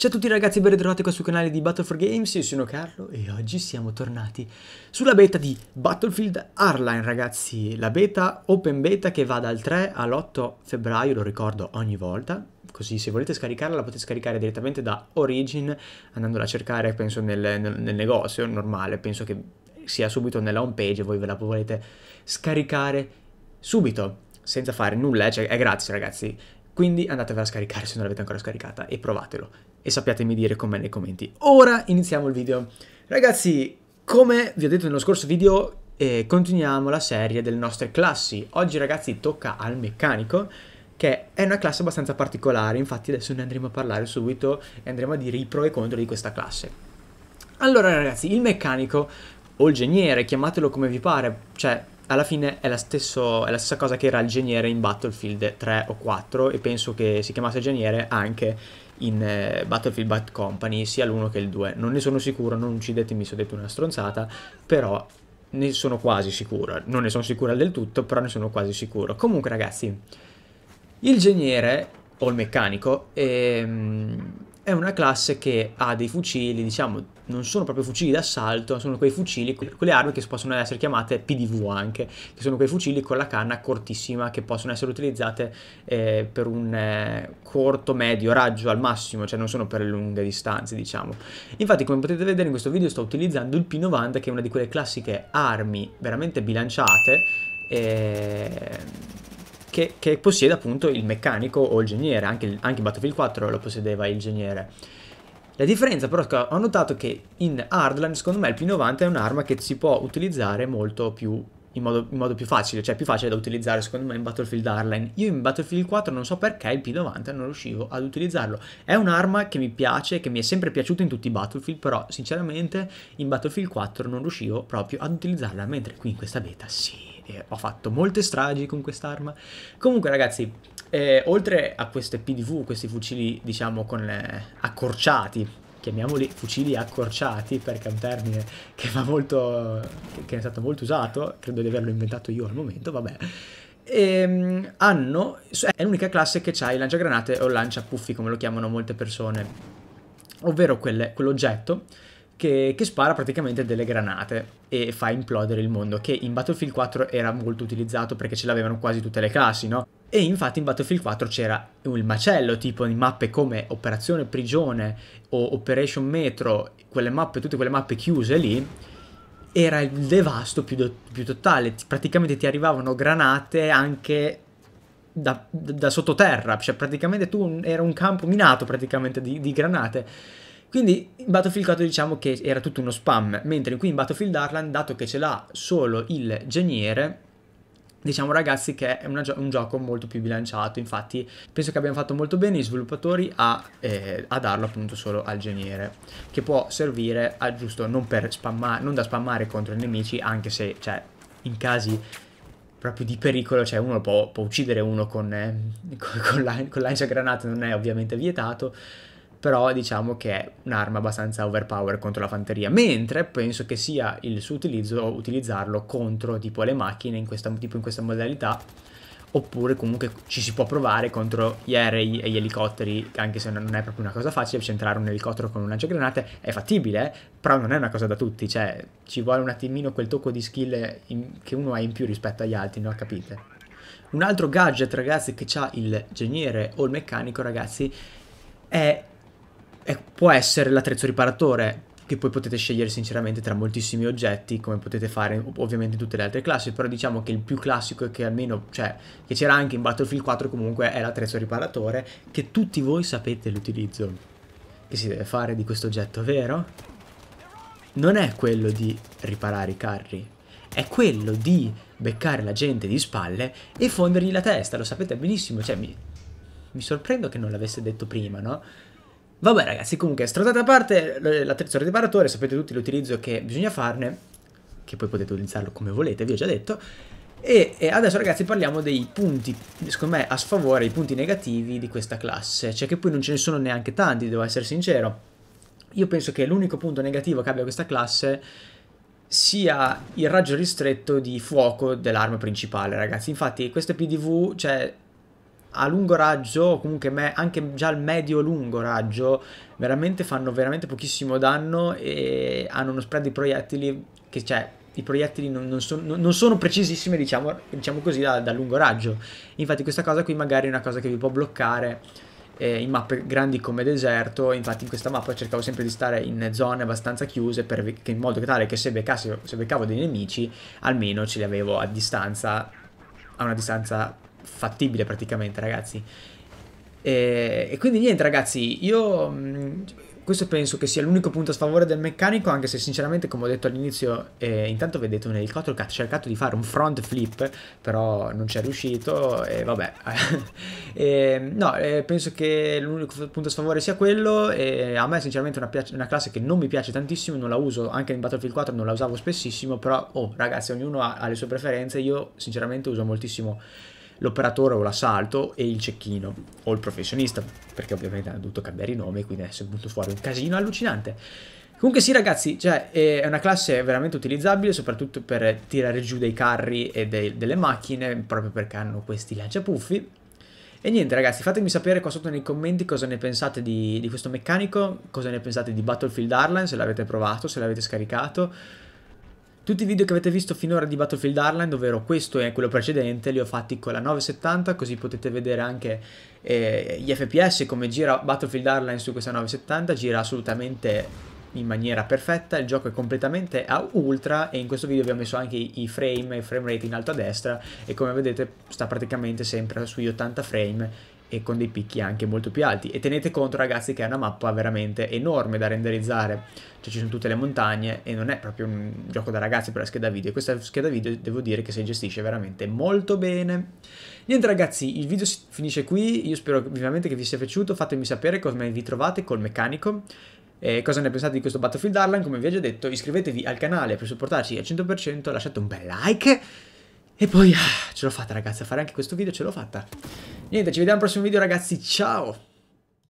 Ciao a tutti ragazzi, ben ritrovati qua sul canale di Battle for Games, io sono Carlo e oggi siamo tornati sulla beta di Battlefield Hardline ragazzi, la beta open beta che va dal 3 all'8 febbraio, lo ricordo ogni volta, così se volete scaricarla la potete scaricare direttamente da Origin andandola a cercare penso nel, nel, nel negozio normale, penso che sia subito nella home page e voi ve la volete scaricare subito senza fare nulla, eh. cioè è gratis ragazzi. Quindi andatevela a scaricare se non l'avete ancora scaricata e provatelo. E sappiatemi dire con me nei commenti. Ora iniziamo il video. Ragazzi, come vi ho detto nello scorso video, eh, continuiamo la serie delle nostre classi. Oggi ragazzi tocca al meccanico che è una classe abbastanza particolare, infatti adesso ne andremo a parlare subito e andremo a dire i pro e i contro di questa classe. Allora ragazzi, il meccanico o il geniere, chiamatelo come vi pare, cioè alla fine è la, stesso, è la, stessa cosa che era il geniere in Battlefield 3 o 4 e penso che si chiamasse geniere anche in eh, Battlefield Bad Company, sia l'1 che il 2. Non ne sono sicuro, non uccidetemi se ho detto una stronzata, però ne sono quasi sicuro. Non ne sono sicuro del tutto, però ne sono quasi sicuro. Comunque ragazzi, il geniere o il meccanico... Ehm è una classe che ha dei fucili, diciamo, non sono proprio fucili d'assalto, sono quei fucili, quelle armi che possono essere chiamate PDV anche, che sono quei fucili con la canna cortissima che possono essere utilizzate eh, per un eh, corto, medio raggio al massimo, cioè non sono per lunghe distanze, diciamo. Infatti, come potete vedere in questo video sto utilizzando il P90 che è una di quelle classiche armi veramente bilanciate eh, che, che possiede appunto il meccanico o il ingegnere, anche, il, anche Battlefield 4 lo possedeva il ingegnere. La differenza però ho notato che in Hardline secondo me il P90 è un'arma che si può utilizzare molto più in modo, in modo, più facile, cioè più facile da utilizzare secondo me in Battlefield Hardline. Io in Battlefield 4 non so perché il P90 non riuscivo ad utilizzarlo. È un'arma che mi piace, che mi è sempre piaciuta in tutti i Battlefield, però sinceramente in Battlefield 4 non riuscivo proprio ad utilizzarla, mentre qui in questa beta sì e ho fatto molte stragi con quest'arma. Comunque ragazzi, eh, oltre a queste PDV, questi fucili diciamo con eh, accorciati, chiamiamoli fucili accorciati perché è un termine che, molto, che è stato molto usato, credo di averlo inventato io al momento, vabbè. E, ehm, hanno, è l'unica classe che ha il lanciagranate o il lanciapuffi come lo chiamano molte persone, ovvero quell'oggetto quell che, che, spara praticamente delle granate e fa implodere il mondo, che in Battlefield 4 era molto utilizzato perché ce l'avevano quasi tutte le classi, no? E infatti in Battlefield 4 c'era il macello, tipo in mappe come Operazione Prigione o Operation Metro, quelle mappe, tutte quelle mappe chiuse lì, era il devasto più, do, più totale, praticamente ti arrivavano granate anche da, da sottoterra, cioè praticamente tu era un campo minato praticamente di, di granate quindi in Battlefield 4 diciamo che era tutto uno spam, mentre qui in Battlefield Darkland, dato che ce l'ha solo il geniere, diciamo ragazzi che è gio un gioco molto più bilanciato, infatti penso che abbiano fatto molto bene i sviluppatori a, eh, a darlo appunto solo al geniere, che può servire a giusto non, non, da spammare contro i nemici, anche se cioè, in casi proprio di pericolo, cioè uno può, può uccidere uno con, eh, con, con, la, con lancia granate, non è ovviamente vietato, però diciamo che è un'arma abbastanza overpower contro la fanteria, mentre penso che sia il suo utilizzo utilizzarlo contro tipo le macchine in questa, tipo in questa modalità, oppure comunque ci si può provare contro gli aerei e gli elicotteri, anche se non è proprio una cosa facile, centrare un elicottero con un lanciagranate è fattibile, però non è una cosa da tutti, cioè ci vuole un attimino quel tocco di skill in, che uno ha in più rispetto agli altri, no? Capite? Un altro gadget ragazzi che ha il geniere o il meccanico ragazzi è può essere l'attrezzo riparatore, che poi potete scegliere sinceramente tra moltissimi oggetti, come potete fare ovviamente in tutte le altre classi, però diciamo che il più classico e che almeno, cioè, che c'era anche in Battlefield 4 comunque è l'attrezzo riparatore, che tutti voi sapete l'utilizzo che si deve fare di questo oggetto, vero? Non è quello di riparare i carri, è quello di beccare la gente di spalle e fondergli la testa, lo sapete benissimo, cioè mi, mi sorprendo che non l'avesse detto prima, no? Vabbè ragazzi, comunque, stradate a parte l'attrezzo riparatore, sapete tutti l'utilizzo che bisogna farne, che poi potete utilizzarlo come volete, vi ho già detto. E, e adesso ragazzi parliamo dei punti, secondo me, a sfavore, i punti negativi di questa classe, cioè che poi non ce ne sono neanche tanti, devo essere sincero. Io penso che l'unico punto negativo che abbia questa classe sia il raggio ristretto di fuoco dell'arma principale, ragazzi. Infatti queste PDV, cioè a lungo raggio, comunque me, anche già al medio-lungo raggio, veramente fanno veramente pochissimo danno e hanno uno spread di proiettili che cioè i proiettili non, non, son, non sono precisissimi, diciamo, diciamo così, da, da, lungo raggio. Infatti questa cosa qui magari è una cosa che vi può bloccare eh, in mappe grandi come deserto, infatti in questa mappa cercavo sempre di stare in zone abbastanza chiuse per, in modo tale che se, beccassi, se beccavo dei nemici almeno ce li avevo a distanza, a una distanza fattibile praticamente, ragazzi. E, e quindi niente, ragazzi, io... questo penso che sia l'unico punto a sfavore del meccanico, anche se sinceramente, come ho detto all'inizio, eh, intanto vedete un elicottero che ha cercato di fare un front flip, però non ci è riuscito e vabbè. e, no, eh, penso che l'unico punto a sfavore sia quello e a me sinceramente è una, una, classe che non mi piace tantissimo, non la uso, anche in Battlefield 4 non la usavo spessissimo, però oh ragazzi, ognuno ha, ha le sue preferenze, io sinceramente uso moltissimo l'operatore o l'assalto e il cecchino o il professionista, perché ovviamente hanno dovuto cambiare i nomi, quindi adesso è venuto fuori un casino allucinante. Comunque sì ragazzi, cioè, è una classe veramente utilizzabile, soprattutto per tirare giù dei carri e dei, delle macchine, proprio perché hanno questi lanciapuffi. E niente ragazzi, fatemi sapere qua sotto nei commenti cosa ne pensate di, di questo meccanico, cosa ne pensate di Battlefield Arlan, se l'avete provato, se l'avete scaricato tutti i video che avete visto finora di Battlefield Hardline, ovvero questo e quello precedente, li ho fatti con la 970, così potete vedere anche eh, gli FPS, come gira Battlefield Hardline su questa 970, gira assolutamente in maniera perfetta, il gioco è completamente a ultra e in questo video vi ho messo anche i frame e il frame rate in alto a destra e come vedete sta praticamente sempre sui 80 frame e con dei picchi anche molto più alti. E tenete conto ragazzi che è una mappa veramente enorme da renderizzare, cioè ci sono tutte le montagne e non è proprio un gioco da ragazzi per la scheda video. E questa scheda video devo dire che si gestisce veramente molto bene. Niente ragazzi, il video si finisce qui, io spero vivamente che vi sia piaciuto, fatemi sapere come vi trovate col meccanico. E cosa ne pensate di questo Battlefield Arlan? Come vi ho già detto, iscrivetevi al canale per supportarci al 100%, lasciate un bel like e poi ah, ce l'ho fatta ragazzi a fare anche questo video, ce l'ho fatta. Niente, ci vediamo al prossimo video ragazzi, ciao!